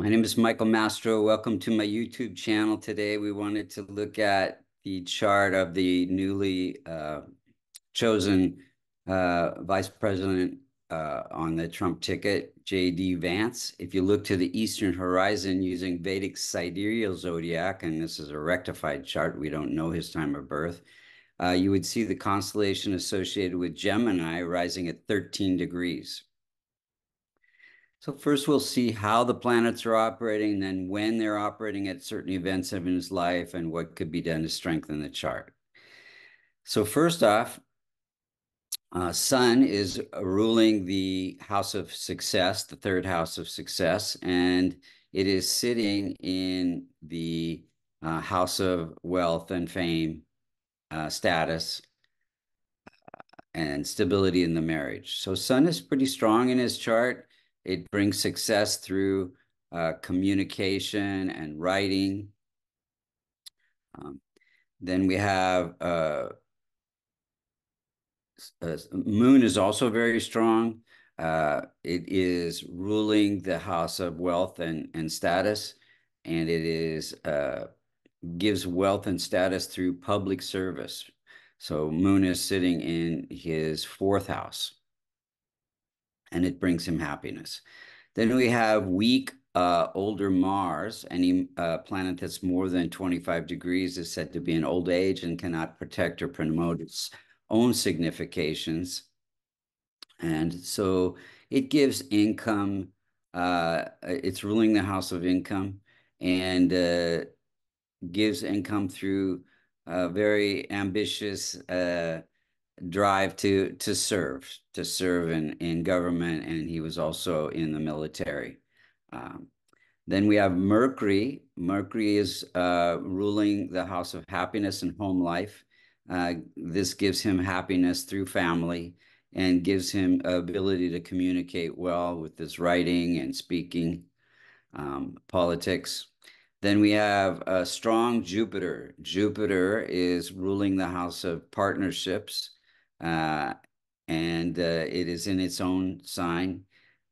My name is Michael Mastro. Welcome to my YouTube channel. Today we wanted to look at the chart of the newly uh, chosen uh, vice president uh, on the Trump ticket, J.D. Vance. If you look to the eastern horizon using Vedic sidereal zodiac, and this is a rectified chart, we don't know his time of birth, uh, you would see the constellation associated with Gemini rising at 13 degrees. So first we'll see how the planets are operating, then when they're operating at certain events in his life and what could be done to strengthen the chart. So first off, uh, Sun is uh, ruling the house of success, the third house of success, and it is sitting in the uh, house of wealth and fame, uh, status, uh, and stability in the marriage. So Sun is pretty strong in his chart it brings success through uh, communication and writing. Um, then we have uh, uh, Moon is also very strong. Uh, it is ruling the house of wealth and, and status, and it is uh, gives wealth and status through public service. So Moon is sitting in his fourth house and it brings him happiness. Then we have weak uh, older Mars, any uh, planet that's more than 25 degrees is said to be in old age and cannot protect or promote its own significations. And so it gives income, uh, it's ruling the house of income and uh, gives income through uh, very ambitious uh, drive to to serve to serve in in government and he was also in the military um, then we have mercury mercury is uh, ruling the house of happiness and home life uh, this gives him happiness through family and gives him ability to communicate well with his writing and speaking um, politics then we have a strong jupiter jupiter is ruling the house of partnerships uh, and uh, it is in its own sign.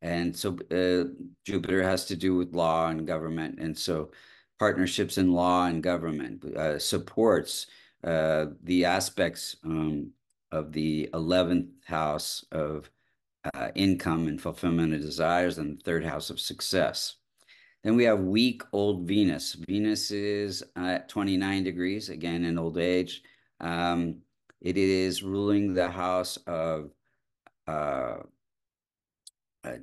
And so uh, Jupiter has to do with law and government. And so partnerships in law and government uh, supports the aspects um, of the 11th house of uh, income and fulfillment of desires and the third house of success. Then we have weak old Venus. Venus is at 29 degrees, again in old age. Um, it is ruling the house of uh, uh,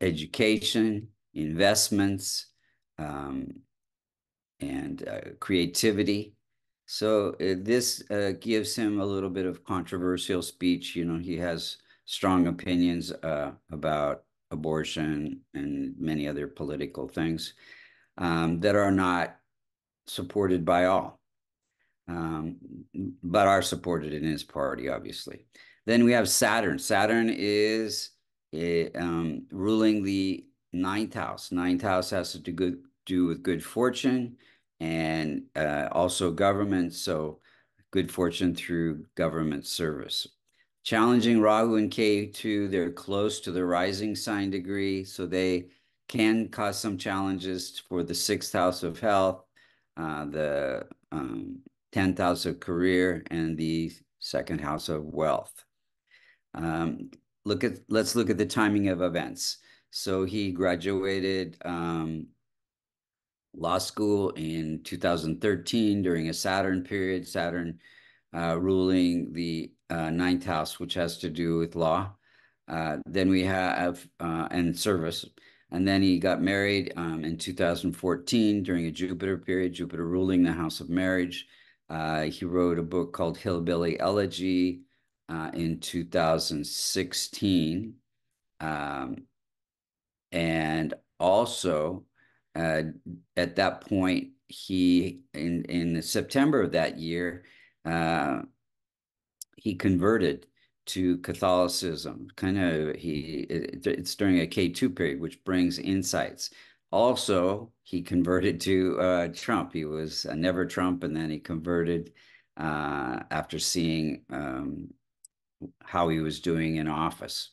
education, investments, um, and uh, creativity. So uh, this uh, gives him a little bit of controversial speech. You know, he has strong opinions uh, about abortion and many other political things um, that are not supported by all um, but are supported in his party, obviously. Then we have Saturn. Saturn is um, ruling the ninth house. Ninth house has to do, good, do with good fortune and uh, also government. So good fortune through government service. Challenging Rahu and K2, they're close to the rising sign degree. So they can cause some challenges for the sixth house of health, uh, the um, 10th house of career, and the second house of wealth. Um, look at let's look at the timing of events. So he graduated um, law school in 2013 during a Saturn period, Saturn uh, ruling the uh, ninth house, which has to do with law. Uh, then we have uh, and service. And then he got married um, in 2014 during a Jupiter period, Jupiter ruling the house of marriage. Uh, he wrote a book called Hillbilly Elegy uh, in 2016. Um, and also, uh, at that point, he, in, in September of that year, uh, he converted to Catholicism. Kind of, he it, it's during a K2 period, which brings insights also, he converted to uh, Trump. He was never Trump, and then he converted uh, after seeing um, how he was doing in office.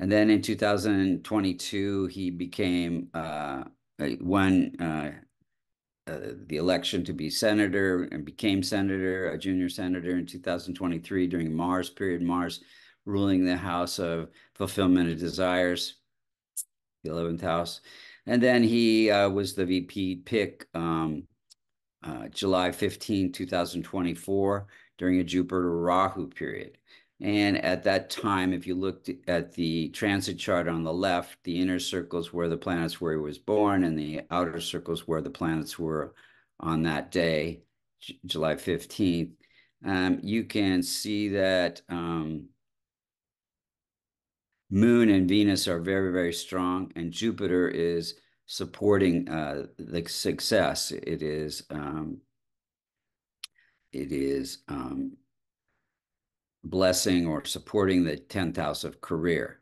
And then in 2022, he became uh, won uh, uh, the election to be senator and became senator, a junior senator in 2023 during Mars period. Mars ruling the House of Fulfillment of Desires the 11th house. And then he uh, was the VP pick um, uh, July 15, 2024, during a Jupiter Rahu period. And at that time, if you looked at the transit chart on the left, the inner circles were the planets where he was born, and the outer circles where the planets were on that day, J July 15th. Um, you can see that um, Moon and Venus are very, very strong, and Jupiter is supporting uh, the success. It is um, it is um, blessing or supporting the tenth house of career.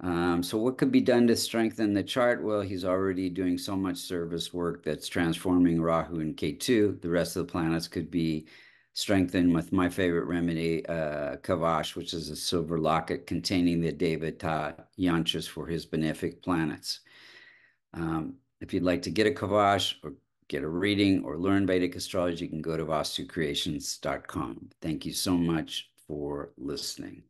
Um, so what could be done to strengthen the chart? Well, he's already doing so much service work that's transforming Rahu and K2. The rest of the planets could be strengthened with my favorite remedy, uh, Kavash, which is a silver locket containing the devata yanchas for his benefic planets. Um, if you'd like to get a Kavash or get a reading or learn Vedic astrology, you can go to vastucreations.com. Thank you so much for listening.